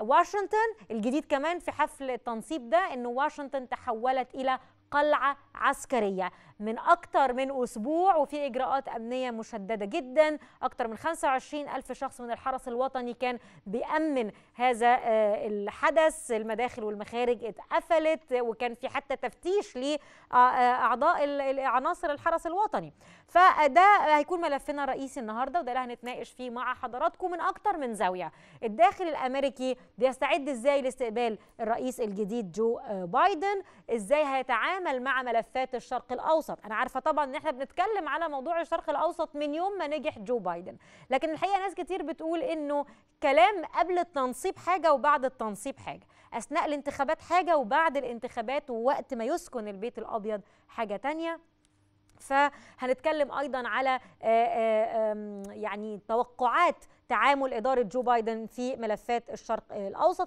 واشنطن الجديد كمان في حفل التنصيب ده أن واشنطن تحولت إلى قلعة عسكرية من أكثر من أسبوع وفي إجراءات أمنية مشددة جدا أكثر من 25 ألف شخص من الحرس الوطني كان بيأمن هذا آه، الحدث المداخل والمخارج اتقفلت وكان في حتى تفتيش لأعضاء آه، آه، عناصر الحرس الوطني فده هيكون ملفنا الرئيسي النهاردة وده اللي هنتناقش فيه مع حضراتكم من أكثر من زاوية الداخل الأمريكي بيستعد إزاي لاستقبال الرئيس الجديد جو بايدن إزاي هيتعامل يتعامل مع ملفات الشرق الاوسط انا عارفه طبعا ان احنا بنتكلم على موضوع الشرق الاوسط من يوم ما نجح جو بايدن لكن الحقيقه ناس كتير بتقول انه كلام قبل التنصيب حاجه وبعد التنصيب حاجه اثناء الانتخابات حاجه وبعد الانتخابات ووقت ما يسكن البيت الابيض حاجه تانية فهنتكلم ايضا على آه، آه، يعني توقعات تعامل اداره جو بايدن في ملفات الشرق الاوسط